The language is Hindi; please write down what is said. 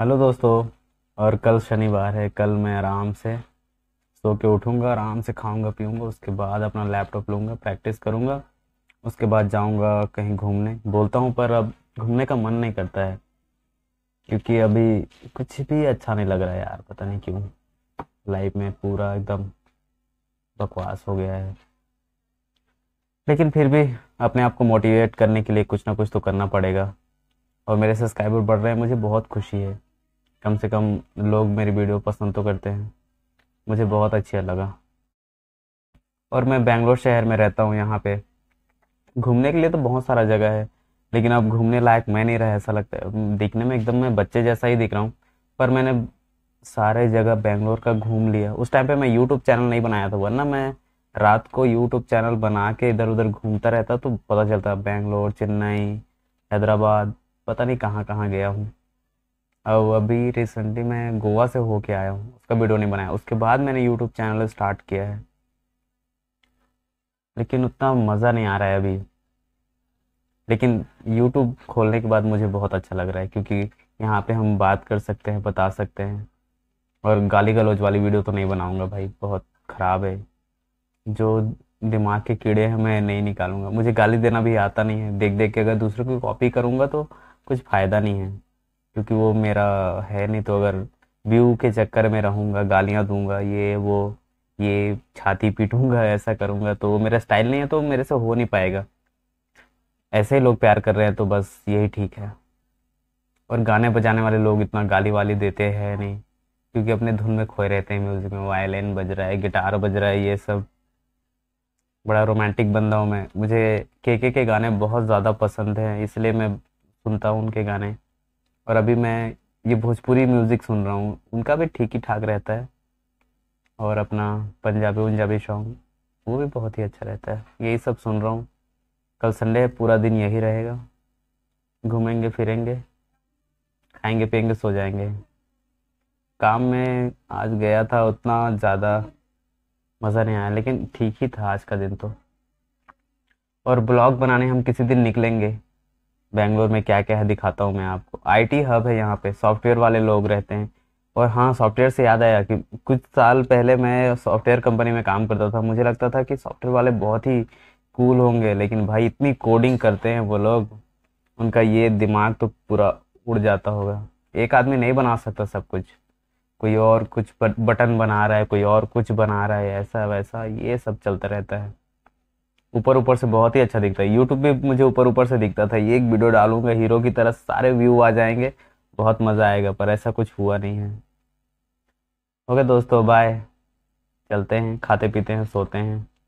हेलो दोस्तों और कल शनिवार है कल मैं आराम से सो के उठूँगा आराम से खाऊँगा पीऊँगा उसके बाद अपना लैपटॉप लूँगा प्रैक्टिस करूँगा उसके बाद जाऊँगा कहीं घूमने बोलता हूँ पर अब घूमने का मन नहीं करता है क्योंकि अभी कुछ भी अच्छा नहीं लग रहा है यार पता नहीं क्यों लाइफ में पूरा एकदम बकवास हो गया है लेकिन फिर भी अपने आप को मोटिवेट करने के लिए कुछ ना कुछ तो करना पड़ेगा और मेरे सब्सक्राइबर बढ़ रहे हैं मुझे बहुत खुशी है कम से कम लोग मेरी वीडियो पसंद तो करते हैं मुझे बहुत अच्छा लगा और मैं बेंगलोर शहर में रहता हूँ यहाँ पे घूमने के लिए तो बहुत सारा जगह है लेकिन अब घूमने लायक मैं नहीं रहा ऐसा लगता है दिखने में एकदम मैं बच्चे जैसा ही दिख रहा हूँ पर मैंने सारे जगह बेंगलोर का घूम लिया उस टाइम पे मैं यूट्यूब चैनल नहीं बनाया था वरना मैं रात को यूट्यूब चैनल बना के इधर उधर घूमता रहता तो पता चलता बेंगलोर चेन्नई हैदराबाद पता नहीं कहाँ कहाँ गया हूँ अब अभी रिसेंटली मैं गोवा से होके आया हूँ उसका वीडियो नहीं बनाया उसके बाद मैंने यूट्यूब चैनल स्टार्ट किया है लेकिन उतना मज़ा नहीं आ रहा है अभी लेकिन यूट्यूब खोलने के बाद मुझे बहुत अच्छा लग रहा है क्योंकि यहाँ पे हम बात कर सकते हैं बता सकते हैं और गाली गलौज वाली वीडियो तो नहीं बनाऊँगा भाई बहुत ख़राब है जो दिमाग के कीड़े हैं मैं नहीं निकालूंगा मुझे गाली देना भी आता नहीं है देख देख के अगर दूसरों की कॉपी करूँगा तो कुछ फ़ायदा नहीं है क्योंकि वो मेरा है नहीं तो अगर व्यू के चक्कर में रहूँगा गालियाँ दूंगा ये वो ये छाती पीटूंगा ऐसा करूँगा तो मेरा स्टाइल नहीं है तो मेरे से हो नहीं पाएगा ऐसे ही लोग प्यार कर रहे हैं तो बस यही ठीक है और गाने बजाने वाले लोग इतना गाली वाली देते हैं नहीं क्योंकि अपने धुन में खोए रहते हैं म्यूज़िक में वायलिन बज रहा है गिटार बज रहा है ये सब बड़ा रोमांटिक बंदा हूँ मैं मुझे के के के गाने बहुत ज़्यादा पसंद हैं इसलिए मैं सुनता हूँ उनके गाने और अभी मैं ये भोजपुरी म्यूज़िक सुन रहा हूँ उनका भी ठीक ही ठाक रहता है और अपना पंजाबी उंजाबी सॉन्ग वो भी बहुत ही अच्छा रहता है यही सब सुन रहा हूँ कल संडे पूरा दिन यही रहेगा घूमेंगे फिरेंगे खाएंगे पियेंगे सो जाएंगे काम में आज गया था उतना ज़्यादा मज़ा नहीं आया लेकिन ठीक ही था आज का दिन तो और ब्लॉग बनाने हम किसी दिन निकलेंगे बेंगलोर में क्या क्या है दिखाता हूँ मैं आपको आईटी हब है यहाँ पे सॉफ्टवेयर वाले लोग रहते हैं और हाँ सॉफ्टवेयर से याद आया कि कुछ साल पहले मैं सॉफ्टवेयर कंपनी में काम करता था मुझे लगता था कि सॉफ्टवेयर वाले बहुत ही कूल होंगे लेकिन भाई इतनी कोडिंग करते हैं वो लोग उनका ये दिमाग तो पूरा उड़ जाता होगा एक आदमी नहीं बना सकता सब कुछ कोई और कुछ बटन बना रहा है कोई और कुछ बना रहा है ऐसा वैसा ये सब चलता रहता है ऊपर ऊपर से बहुत ही अच्छा दिखता है यूट्यूब भी मुझे ऊपर ऊपर से दिखता था ये एक वीडियो डालूंगा हीरो की तरह सारे व्यू आ जाएंगे बहुत मज़ा आएगा पर ऐसा कुछ हुआ नहीं है ओके दोस्तों बाय चलते हैं खाते पीते हैं सोते हैं